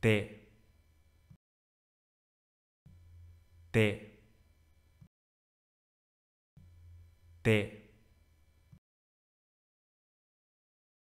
对，对，对。